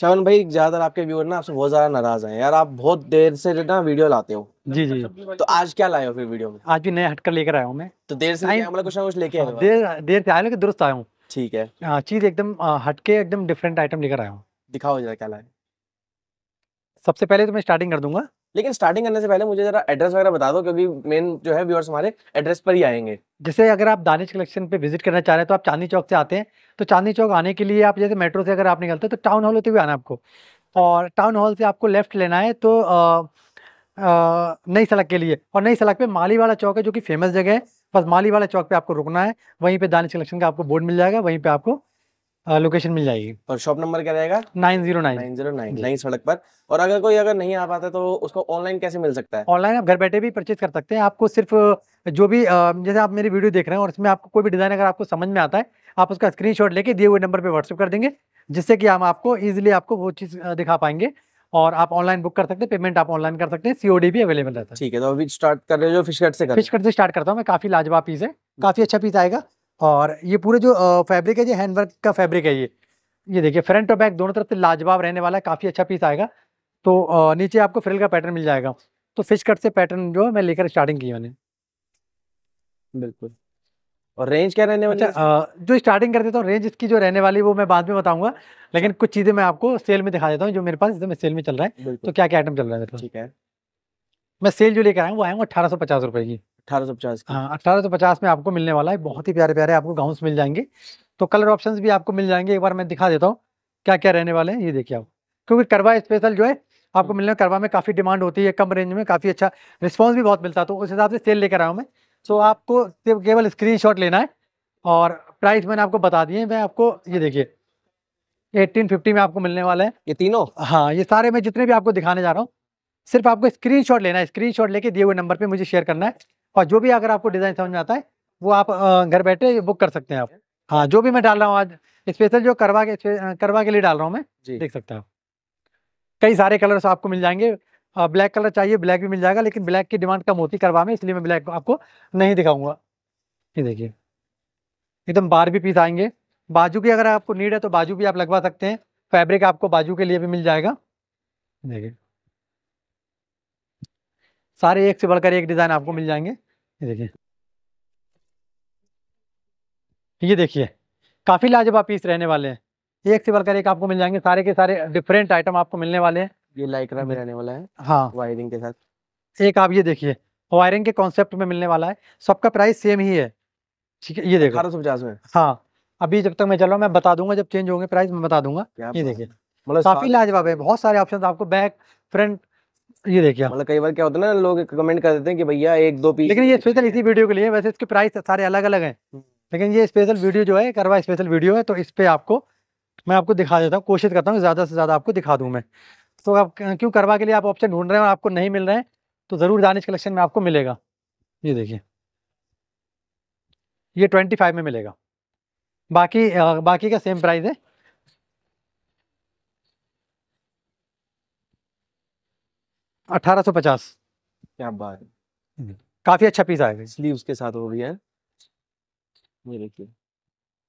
शवन भाई ज्यादातर आपके व्यूअर ना आपसे बहुत ज्यादा नाराज हैं यार आप बहुत देर से ना वीडियो लाते हो जी जी तो आज क्या लाए हो फिर वीडियो में आज भी नया हटकर लेकर आया हूँ मैं तो देर से मतलब कुछ ना कुछ लेके आया देर देर से आया लेकिन दुरुस्त आया हूँ ठीक है चीज एकदम हटके एकदम डिफरेंट आइटम लेकर आया हूँ दिखाओ जरा क्या लाए सबसे पहले तो मैं स्टार्टिंग कर दूंगा लेकिन स्टार्टिंग करने से पहले मुझे जरा एड्रेस वगैरह बता दो क्योंकि मेन जो है व्यूअर्स हमारे एड्रेस पर ही आएंगे जैसे अगर आप दानिश कलेक्शन पे विजिट करना चाह रहे हैं तो आप चांदनी चौक से आते हैं तो चांदनी चौक आने के लिए आप जैसे मेट्रो से अगर आप निकलते हैं तो टाउन हॉल होते हुए आना आपको और टाउन हॉल से आपको लेफ्ट लेना है तो नई सड़क के लिए और नई सड़क पर माली वाला चौक है जो कि फेमस जगह है बस माली वाला चौक पर आपको रुकना है वहीं पर दानिश कलेक्शन का आपको बोर्ड मिल जाएगा वहीं पर आपको लोकेशन हाँ, मिल जाएगी और शॉप नंबर क्या रहेगा nine zero nine nine zero nine नई सड़क पर और अगर कोई अगर नहीं आ पाता तो उसको ऑनलाइन कैसे मिल सकता है ऑनलाइन आप घर बैठे भी परचेज कर सकते हैं आपको सिर्फ जो भी जैसे आप मेरी वीडियो देख रहे हैं और इसमें आपको कोई भी डिजाइन अगर आपको समझ में आता है आप उसका स्क्रीन लेके दिए हुए नंबर पर व्हाट्सअप कर देंगे जिससे कि हम आपको ईजिली आपको वो चीज़ दिखा पाएंगे और आप ऑनलाइन बुक कर सकते हैं पेमेंट आप ऑनलाइन कर सकते हैं सीओडी भी अवेलेबल रहता है ठीक है तो अभी स्टार्ट कर रहे हो फिश कट से कर फिश कट से स्टार्ट करता हूँ मैं काफी लाजवाब पीस है काफी अच्छा पीस आएगा और ये पूरे जो फैब्रिक है ये हैंडवर्क का फैब्रिक है ये ये देखिए फ्रंट और बैक दोनों तरफ से लाजवाब रहने वाला है काफ़ी अच्छा पीस आएगा तो नीचे आपको फ्रिल का पैटर्न मिल जाएगा तो फिश कट से पैटर्न जो है मैं लेकर स्टार्टिंग की मैंने बिल्कुल और रेंज क्या रहने वाली अच्छा, जो स्टार्टिंग कर देता हूँ रेंज इसकी जो रहने वाली वो मैं बाद में बताऊंगा लेकिन अच्छा। कुछ चीज़ें मैं आपको सेल में दिखा देता हूँ जो मेरे पास इसमें सेल में चल रहा है तो क्या क्या आइटम चल रहा है ठीक है मैं सेल जो लेकर आया हूँ वो आया हूँ अठारह सौ पचास रुपये की सौ पचास हाँ पचास में आपको मिलने वाला है बहुत ही प्यारे प्यारे आपको गाउन मिल जाएंगे तो कलर ऑप्शंस भी आपको मिल जाएंगे एक बार मैं दिखा देता हूँ क्या क्या रहने वाले हैं ये देखिए आप क्योंकि करवा स्पेशल जो है आपको हम्म। मिलने करवा में काफ़ी डिमांड होती है कम रेंज में काफ़ी अच्छा रिस्पॉन्स भी बहुत मिलता है तो उस हिसाब से सेल लेकर आया हूँ मैं सो तो आपको केवल स्क्रीन लेना है और प्राइस मैंने आपको बता दिए मैं आपको ये देखिए 1850 में आपको मिलने वाला है ये तीनों हाँ ये सारे मैं जितने भी आपको दिखाने जा रहा हूँ सिर्फ आपको स्क्रीनशॉट लेना है स्क्रीनशॉट लेके दिए हुए नंबर पे मुझे शेयर करना है और जो भी अगर आपको डिज़ाइन समझ में आता है वो आप घर बैठे बुक कर सकते हैं आप हाँ जो भी मैं डाल रहा हूँ आज स्पेशल जो करवा के करवा के लिए डाल रहा हूँ मैं देख सकते हैं कई सारे कलर्स आपको मिल जाएंगे ब्लैक कलर चाहिए ब्लैक भी मिल जाएगा लेकिन ब्लैक की डिमांड कम होती करवा में इसलिए मैं ब्लैक आपको नहीं दिखाऊंगा ये देखिए एकदम बार भी पीस आएंगे बाजू की अगर आपको नीड है तो बाजू भी आप लगवा सकते हैं फैब्रिक आपको बाजू के लिए भी मिल जाएगा देखिए सारे एक से बढ़कर एक डिज़ाइन आपको मिल जाएंगे ये देखिए ये देखिए काफ़ी लाजवाब पीस रहने वाले हैं एक से बढ़कर एक आपको मिल जाएंगे सारे के सारे डिफरेंट आइटम आपको मिलने वाले हैं ये लाइक्रा में रहने वाला है हाँ वायरिंग के साथ एक आप ये देखिए वायरिंग के कॉन्सेप्ट में मिलने वाला है सबका प्राइस सेम ही है ठीक है ये देखो अठारह सौ पचास में हाँ अभी जब तक मैं चल रहा हूँ मैं बता दूंगा जब चेंज होंगे प्राइस मैं बता दूंगा ये देखिए मतलब काफ़ी लाजवाब है बहुत सारे ऑप्शन आपको बैक फ्रंट ये देखिए मतलब कई बार क्या होता है ना लोग कमेंट कर देते हैं कि भैया एक दो पीस लेकिन ये स्पेशल इसी वीडियो के लिए वैसे इसके प्राइस सारे अलग अलग हैं हम्म। लेकिन ये स्पेशल वीडियो जो है करवा स्पेशल वीडियो है तो इस पर आपको मैं आपको दिखा देता हूँ कोशिश करता हूँ ज़्यादा से ज़्यादा आपको दिखा दूँ मैं तो आप क्यों करवा के लिए आप ऑप्शन ढूंढ रहे हैं और आपको नहीं मिल रहे हैं तो ज़रूर दानिश कलेक्शन में आपको मिलेगा ये देखिए ये ट्वेंटी फाइव में मिलेगा बाकी बाकी का सेम प्राइस है 1850 क्या बात काफी अच्छा पीस आएगा इसलिए उसके साथ वो भी है ये देखिए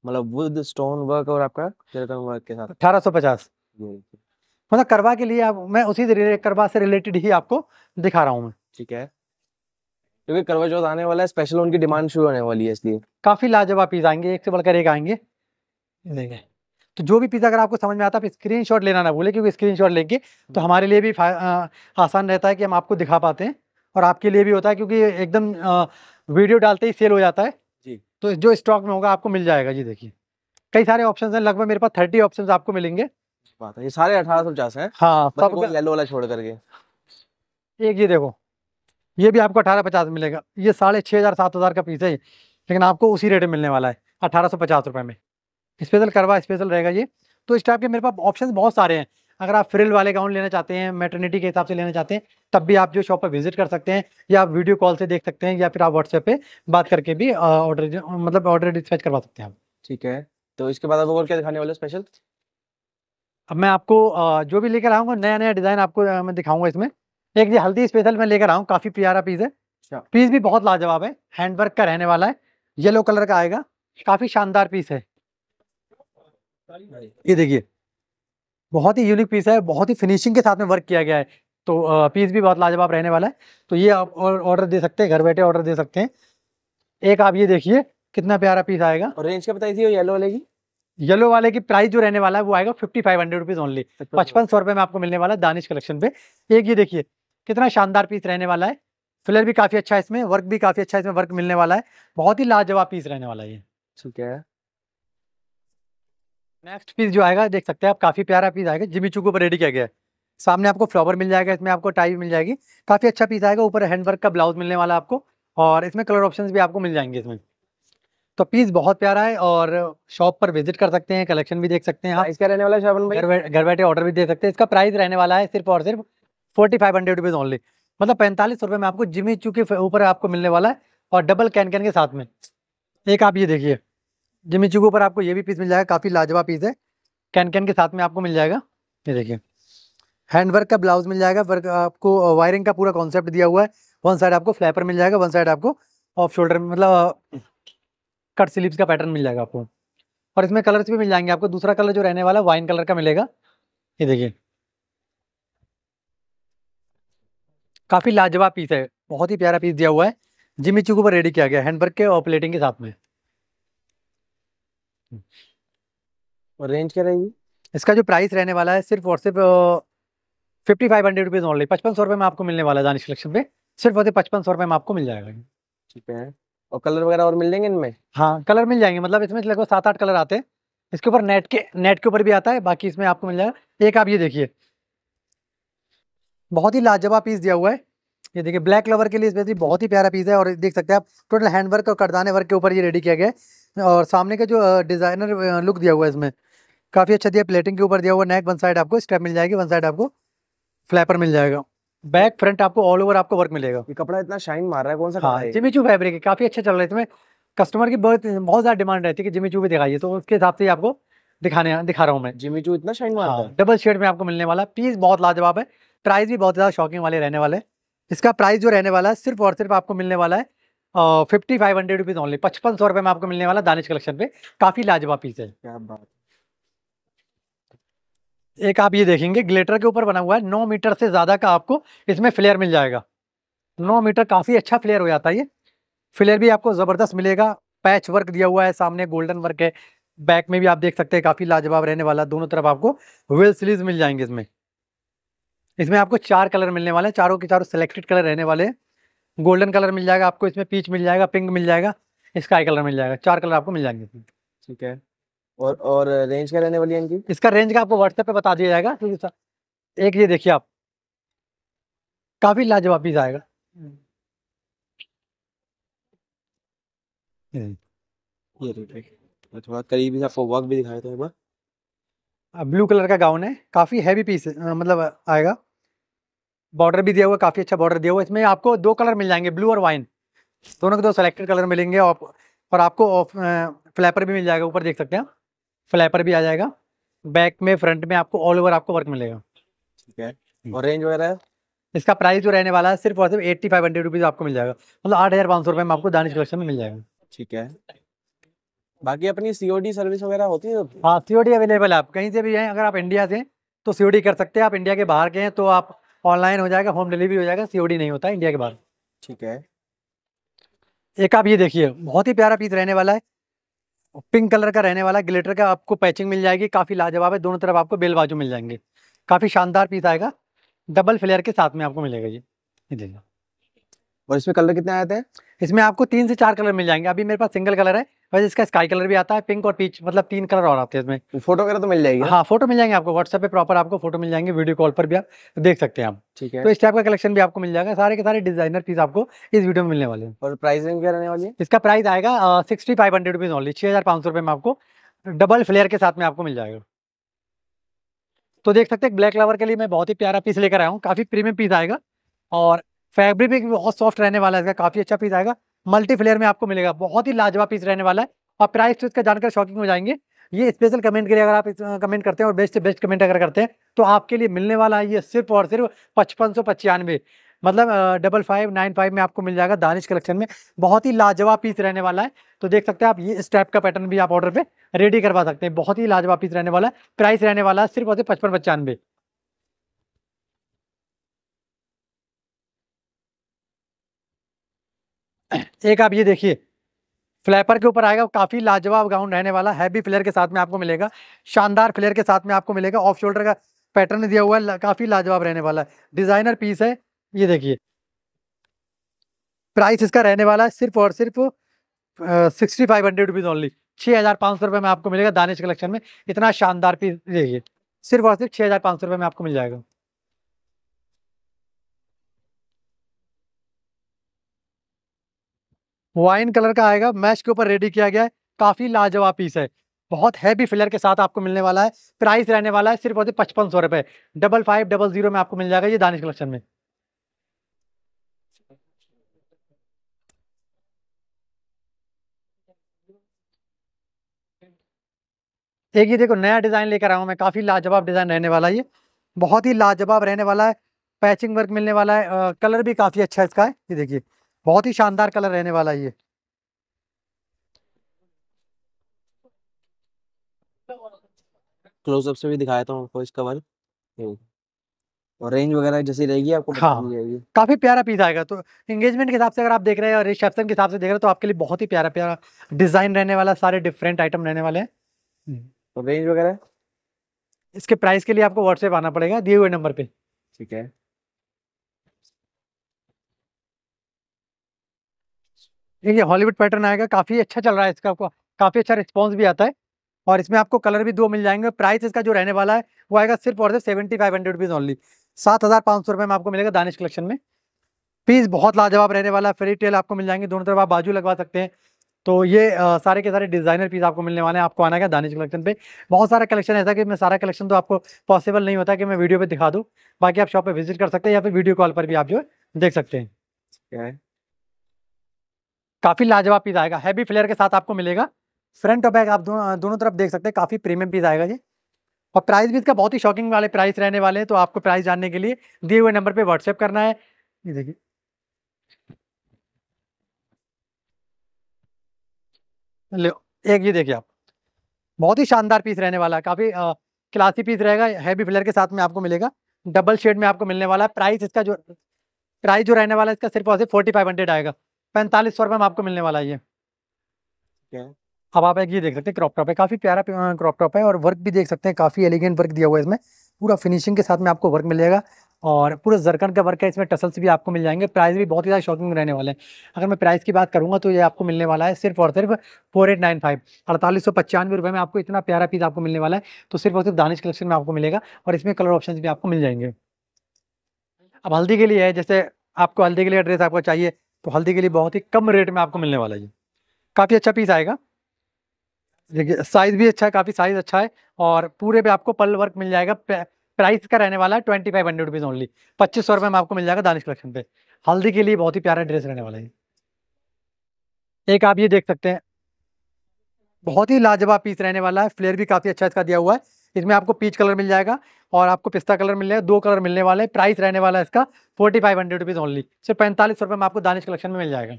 मतलब वुड स्टोन वर्क और आपका टेरकम वर्क के साथ 1850 मतलब करवा के लिए आप मैं उसी करवा से रिलेटेड ही आपको दिखा रहा हूँ मैं ठीक है क्योंकि करवा चौथ आने वाला है स्पेशल उनकी डिमांड शुरू होने वाली है इसलिए काफी लाजवाब पीस आएंगे एक से बढ़कर एक आएंगे देखें तो जो भी पिज़्ज़ा अगर आपको समझ में आता है आप शॉट लेना ना भूलें क्योंकि शॉट लेंगे तो हम्म। हमारे लिए भी आ, आसान रहता है कि हम आपको दिखा पाते हैं और आपके लिए भी होता है क्योंकि एकदम वीडियो डालते ही सेल हो जाता है जी तो जो स्टॉक में होगा आपको मिल जाएगा जी देखिए कई सारे ऑप्शन हैं लगभग मेरे पास थर्टी ऑप्शन आपको मिलेंगे बात है ये सारे अठारह सौ पचास है हाँ सब येलो वाला छोड़ करके एक ये देखो ये भी आपको अठारह पचास मिलेगा ये साढ़े छः हज़ार सात हज़ार का पीस है लेकिन आपको उसी रेट में मिलने वाला है अठारह सौ पचास रुपए में स्पेशल करवा स्पेशल रहेगा ये तो इस टाइप के मेरे पास ऑप्शन बहुत सारे हैं अगर आप फ्रिल वाले गाउन लेना चाहते हैं मेटर्निटी के हिसाब से लेना चाहते हैं तब भी आप जो शॉप पर विजिट कर सकते हैं या आप वीडियो कॉल से देख सकते हैं या फिर आप व्हाट्सएप पे बात करके भी ऑर्डर मतलब ऑर्डर डिस्पैच करवा सकते हैं आप ठीक है तो इसके बाद आप और क्या दिखाने वाले स्पेशल अब मैं आपको जो भी लेकर आऊँगा नया नया डिज़ाइन आपको मैं दिखाऊंगा इसमें एक जी हल्दी स्पेशल मैं लेकर आऊँ काफ़ी प्यारा पीस है पीस अच्छा। भी बहुत लाजवाब है हैंडवर्क का रहने वाला है येलो कलर का आएगा काफ़ी शानदार पीस है ये देखिए बहुत ही यूनिक पीस है बहुत ही फिनिशिंग के साथ में वर्क किया गया है तो पीस भी बहुत लाजवाब रहने वाला है तो ये आप ऑर्डर दे सकते हैं घर बैठे ऑर्डर दे सकते हैं एक आप ये देखिए कितना प्यारा पीस आएगा और रेंज का बताई थी येलो वाले की येलो वाले की प्राइस जो रहने वाला है वो आएगा fifty five hundred rupees only पचपन सौ रुपए में आपको मिलने वाला है दानिश कलेक्शन पे एक ये देखिए कितना शानदार पीस रहने वाला है फिलर भी काफी अच्छा है इसमें वर्क भी काफी अच्छा है इसमें वर्क मिलने वाला है बहुत ही लाजवाब पीस रहने वाला है ठीक है नेक्स्ट पीस जो आएगा देख सकते हैं आप काफ़ी प्यारा पीस आएगा जिमी चुकू पर ऊपर रेडी किया गया है सामने आपको फ्लावर मिल जाएगा इसमें आपको टाई मिल जाएगी काफ़ी अच्छा पीस आएगा ऊपर हैंडवर्क का ब्लाउज मिलने वाला आपको और इसमें कलर ऑप्शंस भी आपको मिल जाएंगे इसमें तो पीस बहुत प्यारा है और शॉप पर विजिट कर सकते हैं कलेक्शन भी देख सकते हैं आप इसका रहने वाला है घर घर बैठे ऑर्डर भी दे सकते हैं इसका प्राइस रहने वाला है सिर्फ और सिर्फ forty five hundred rupees only मतलब पैंतालीस रुपये में आपको जिमी चू के ऊपर आपको मिलने वाला है और डबल कैन कैन के साथ में एक आप ये देखिए जिमी चू पर ऊपर आपको ये भी पीस मिल जाएगा काफ़ी लाजवाब पीस है कैन कैन के साथ में आपको मिल जाएगा ये देखिए हैंड वर्क का ब्लाउज मिल जाएगा वर्क आपको वायरिंग का पूरा कॉन्सेप्ट दिया हुआ है वन साइड आपको फ्लैपर मिल जाएगा वन साइड आपको ऑफ शोल्डर मतलब कट स्लीव्स का पैटर्न मिल जाएगा आपको और इसमें कलर्स भी मिल जाएंगे आपको दूसरा कलर जो रहने वाला है वाइन कलर का मिलेगा ये देखिए काफ़ी लाजवाब पीस है बहुत ही प्यारा पीस दिया हुआ है जिमी चू पर रेडी किया गया हैंडवर्क के और प्लेटिंग के साथ में हम्म। और रेंज क्या रहेगी इसका जो प्राइस रहने वाला है सिर्फ और सिर्फ fifty five hundred rupees only पचपन सौ रुपये में आपको मिलने वाला है दानिश कलेक्शन पे सिर्फ और सिर्फ पचपन सौ रुपये में आपको मिल जाएगा ठीक है और कलर वगैरह और मिल जाएंगे इनमें हाँ कलर मिल जाएंगे मतलब इसमें लगभग सात आठ कलर आते हैं इसके ऊपर नेट के नेट के ऊपर भी आता है बाकी इसमें आपको मिल जाएगा एक आप ये देखिए बहुत ही लाजवाब पीस दिया हुआ है ये देखिए ब्लैक लवर के लिए स्पेशली बहुत ही प्यारा पीस है और देख सकते हैं आप टोटल हैंडवर्क और करदाने वर्क के ऊपर ये रेडी किया गया है और सामने का जो डिज़ाइनर लुक दिया हुआ है इसमें काफ़ी अच्छा दिया प्लेटिंग के ऊपर दिया हुआ नेक वन साइड आपको स्टेप मिल जाएगी वन साइड आपको फ्लैपर मिल जाएगा बैक फ्रंट आपको ऑल ओवर आपको वर्क मिलेगा ये कपड़ा इतना शाइन मार रहा है कौन सा हाँ जिमी चू फैब्रिक है काफ़ी अच्छा चल रहा है इसमें कस्टमर की बहुत बहुत ज़्यादा डिमांड रहती है कि जिमी चू भी दिखाइए तो उसके हिसाब से आपको दिखाने दिखा रहा हूँ मैं जिमी चू इतना शाइन मार रहा है डबल शेड में आपको मिलने वाला पीस बहुत लाजवाब है प्राइस भी बहुत ज़्यादा शॉकिंग वाले रहने वाले इसका प्राइस जो रहने वाला है सिर्फ और सिर्फ आपको मिलने वाला है fifty five hundred rupees only पचपन सौ रुपए में आपको मिलने वाला दानिश कलेक्शन पे काफी लाजवाब पीस है क्या बात एक आप ये देखेंगे ग्लेटर के ऊपर बना हुआ है नौ मीटर से ज्यादा का आपको इसमें फ्लेयर मिल जाएगा नौ मीटर काफी अच्छा फ्लेयर हो जाता है ये फ्लेयर भी आपको जबरदस्त मिलेगा पैच वर्क दिया हुआ है सामने गोल्डन वर्क है बैक में भी आप देख सकते हैं काफी लाजवाब रहने वाला दोनों तरफ आपको वेल स्लीव मिल जाएंगे इसमें इसमें आपको चार कलर मिलने वाले हैं चारों के चारों सेलेक्टेड कलर रहने वाले हैं गोल्डन कलर मिल जाएगा आपको इसमें पीच मिल जाएगा पिंक मिल जाएगा स्काई कलर मिल जाएगा चार कलर आपको मिल जाएंगे इसमें ठीक है और और रेंज क्या रहने वाली है इनकी इसका रेंज का आपको व्हाट्सएप पे बता दिया जाएगा एक ये देखिए आप काफी लाजवाब पीस आएगा हम्म। ये थोड़ा करीबी आपको वर्क भी दिखाया था ब्लू कलर का गाउन है काफी हैवी पीस मतलब आएगा बॉर्डर भी दिया हुआ काफ़ी अच्छा बॉर्डर दिया हुआ इसमें आपको दो कलर मिल जाएंगे ब्लू और वाइन दोनों के दो सेलेक्टेड कलर मिलेंगे और, और आपको फ्लैपर भी मिल जाएगा ऊपर देख सकते हैं फ्लैपर भी आ जाएगा बैक में फ्रंट में आपको ऑल ओवर आपको वर्क मिलेगा ठीक है और रेंज वगैरह इसका प्राइस जो रहने वाला है सिर्फ और सिर्फ एट्टी फाइव हंड्रेड रुपीज़ आपको मिल जाएगा मतलब आठ हज़ार पाँच सौ रुपये में आपको दानिश कलेक्शन में मिल जाएगा ठीक है बाकी अपनी डी सर्विस वगैरह होती है हाँ डी अवेलेबल है आप कहीं से भी हैं अगर आप इंडिया से तो डी कर सकते हैं आप इंडिया के बाहर के हैं तो आप ऑनलाइन हो जाएगा होम डिलीवरी हो जाएगा सीओडी नहीं होता इंडिया के बाहर ठीक है एक आप ये देखिए बहुत ही प्यारा पीस रहने वाला है पिंक कलर का रहने वाला है ग्लेटर का आपको पैचिंग मिल जाएगी काफ़ी लाजवाब है दोनों तरफ आपको बेल बाजू मिल जाएंगे काफ़ी शानदार पीस आएगा डबल फ्लेयर के साथ में आपको मिलेगा ये देखिए और इसमें कलर कितने आए थे इसमें आपको तीन से चार कलर मिल जाएंगे अभी मेरे पास सिंगल कलर है वैसे इसका स्काई कलर भी आता है पिंक और पीच मतलब तीन कलर और आते हैं इसमें फोटो तो वगैरह तो मिल जाएगी हाँ फोटो मिल जाएंगे आपको व्हाट्सएप पे प्रॉपर आपको फोटो मिल जाएंगे वीडियो कॉल पर भी आप देख सकते हैं आप ठीक है तो इस टाइप का कलेक्शन भी आपको मिल जाएगा सारे के सारे डिजाइनर पीस आपको इस वीडियो में मिलने वाले और प्राइस रहने वाली है इसका प्राइस आएगा sixty five hundred rupees only छह हजार पाँच सौ रुपये में आपको डबल फ्लेयर के साथ में आपको मिल जाएगा तो देख सकते हैं ब्लैक लवर के लिए मैं बहुत ही प्यारा पीस लेकर आया हूँ काफी प्रीमियम पीस आएगा और फैब्रिक भी बहुत सॉफ्ट रहने वाला है इसका काफी अच्छा पीस आएगा फ्लेयर में आपको मिलेगा बहुत ही लाजवाब पीस रहने वाला है और प्राइस तो इसका जानकर शॉकिंग हो जाएंगे ये स्पेशल कमेंट के लिए अगर आप कमेंट करते हैं और बेस्ट से बेस्ट कमेंट अगर करते हैं तो आपके लिए मिलने वाला है ये सिर्फ और सिर्फ पचपन सौ पचानवे मतलब डबल फाइव नाइन फाइव में आपको मिल जाएगा दानिश कलेक्शन में बहुत ही लाजवाब पीस रहने वाला है तो देख सकते हैं आप ये इस टाइप का पैटर्न भी आप ऑर्डर पर रेडी करवा सकते हैं बहुत ही लाजवाब पीस रहने वाला है प्राइस रहने वाला है सिर्फ और सिर्फ पचपन पचानवे एक आप ये देखिए फ्लैपर के ऊपर आएगा काफ़ी लाजवाब गाउन रहने वाला हैवी फ्लेयर के साथ में आपको मिलेगा शानदार फ्लेयर के साथ में आपको मिलेगा ऑफ शोल्डर का पैटर्न दिया हुआ है काफ़ी लाजवाब रहने वाला है डिज़ाइनर पीस है ये देखिए प्राइस इसका रहने वाला है सिर्फ और सिर्फ sixty five hundred rupees only छः हज़ार पाँच सौ रुपये में आपको मिलेगा दानिश कलेक्शन में इतना शानदार पीस देखिए सिर्फ और सिर्फ छः हज़ार पाँच सौ रुपये में आपको मिल जाएगा वाइन कलर का आएगा मैच के ऊपर रेडी किया गया है काफ़ी लाजवाब पीस है बहुत हैवी फिलर के साथ आपको मिलने वाला है प्राइस रहने वाला है सिर्फ और सिर्फ पचपन सौ रुपए डबल फाइव डबल जीरो में आपको मिल जाएगा ये दानिश कलेक्शन में एक ये देखो नया डिज़ाइन लेकर आया हूं मैं काफ़ी लाजवाब डिज़ाइन रहने वाला है ये बहुत ही लाजवाब रहने वाला है पैचिंग वर्क मिलने वाला है आ, कलर भी काफ़ी अच्छा है इसका है ये देखिए बहुत ही शानदार कलर रहने वाला ये क्लोजअप से भी दिखाया था आपको इसका वर्क हम्म। और रेंज वगैरह जैसी रहेगी आपको हाँ काफी प्यारा पीस आएगा तो एंगेजमेंट के हिसाब से अगर आप देख रहे हैं और रिसेप्शन के हिसाब से देख रहे हैं तो आपके लिए बहुत ही प्यारा प्यारा डिजाइन रहने वाला सारे डिफरेंट आइटम रहने वाले हैं तो हम्म। रेंज वगैरह इसके प्राइस के लिए आपको व्हाट्सएप आना पड़ेगा दिए हुए नंबर पे ठीक है ये हॉलीवुड पैटर्न आएगा काफ़ी अच्छा चल रहा है इसका काफ़ी अच्छा रिस्पॉन्स भी आता है और इसमें आपको कलर भी दो मिल जाएंगे प्राइस इसका जो रहने वाला है वो आएगा सिर्फ और सिर्फ seventy five hundred rupees only सात हज़ार पाँच सौ रुपये में आपको मिलेगा दानिश कलेक्शन में पीस बहुत लाजवाब रहने वाला है फेरी टेल आपको मिल जाएंगे दोनों तरफ आप बाजू लगवा सकते हैं तो ये आ, सारे के सारे डिज़ाइनर पीस आपको मिलने वाले हैं आपको आना है दानिश कलेक्शन पे बहुत सारा कलेक्शन ऐसा कि मैं सारा कलेक्शन तो आपको पॉसिबल नहीं होता कि मैं वीडियो पे दिखा दूँ बाकी आप शॉप पे विजिट कर सकते हैं या फिर वीडियो कॉल पर भी आप जो देख सकते हैं काफ़ी लाजवाब पीस आएगा हैवी फ्लेयर के साथ आपको मिलेगा फ्रंट और बैक आप दोनों दोनों तरफ देख सकते हैं काफ़ी प्रीमियम पीस आएगा ये और प्राइस भी इसका बहुत ही शॉकिंग वाले प्राइस रहने वाले हैं तो आपको प्राइस जानने के लिए दिए हुए नंबर पर व्हाट्सएप करना है ये देखिए ले एक ये देखिए आप बहुत ही शानदार पीस रहने वाला है काफ़ी क्लासी पीस रहेगा हैवी फ्लेयर के साथ में आपको मिलेगा डबल शेड में आपको मिलने वाला है प्राइस इसका जो प्राइस जो रहने वाला है इसका सिर्फ और सिर्फ फोर्टी फाइव हंड्रेड आएगा पैंतालीस सौ रुपये में आपको मिलने वाला है ये क्या अब आप एक ये देख सकते हैं क्रॉप टॉप है काफ़ी प्यारा क्रॉप टॉप है और वर्क भी देख सकते हैं काफ़ी एलिगेंट वर्क दिया हुआ है इसमें पूरा फिनिशिंग के साथ में आपको वर्क मिलेगा और पूरा जरकन का वर्क है इसमें टसल्स भी आपको मिल जाएंगे प्राइस भी बहुत ही ज़्यादा शॉकिंग रहने वाले हैं अगर मैं प्राइस की बात करूँगा तो ये आपको मिलने वाला है सिर्फ और सिर्फ फोर एट नाइन फाइव अड़तालीस सौ पचानवे रुपये में आपको इतना प्यारा पीस आपको मिलने वाला है तो सिर्फ और सिर्फ दानिश कलेक्शन में आपको मिलेगा और इसमें कलर ऑप्शन भी आपको मिल जाएंगे अब हल्दी के लिए है जैसे आपको हल्दी के लिए ड्रेस आपको चाहिए तो हल्दी के लिए बहुत ही कम रेट में आपको मिलने वाला है ये काफ़ी अच्छा पीस आएगा देखिए साइज़ भी अच्छा है काफ़ी साइज़ अच्छा है और पूरे पे आपको पल वर्क मिल जाएगा प्राइस का रहने वाला है twenty five hundred rupees only पच्चीस सौ रुपये में आपको मिल जाएगा दानिश कलेक्शन पे हल्दी के लिए बहुत ही प्यारा ड्रेस रहने वाला है एक आप ये देख सकते हैं बहुत ही लाजवाब पीस रहने वाला है फ्लेयर भी काफ़ी अच्छा इसका दिया हुआ है इसमें आपको पीच कलर मिल जाएगा और आपको पिस्ता कलर मिल जाएगा दो कलर मिलने वाले हैं प्राइस रहने वाला है इसका forty five hundred rupees only सिर्फ पैंतालीस रुपये में आपको दानिश कलेक्शन में मिल जाएगा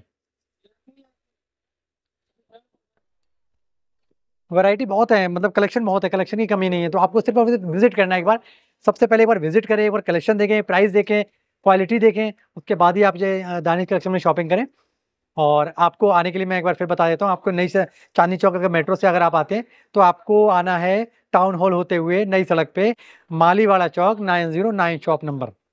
वैरायटी बहुत है मतलब कलेक्शन बहुत है कलेक्शन की कमी नहीं है तो आपको सिर्फ विजिट करना है एक बार सबसे पहले एक बार विजिट करें एक बार कलेक्शन देखें प्राइस देखें क्वालिटी देखें उसके बाद ही आप जो दानिश कलेक्शन में शॉपिंग करें और आपको आने के लिए मैं एक बार फिर बता देता हूँ आपको नई से चांदनी चौक अगर मेट्रो से अगर आप आते हैं तो आपको आना है टाउन हॉल होते हुए नई सड़क पे मालीवाड़ा चौक nine zero nine shop number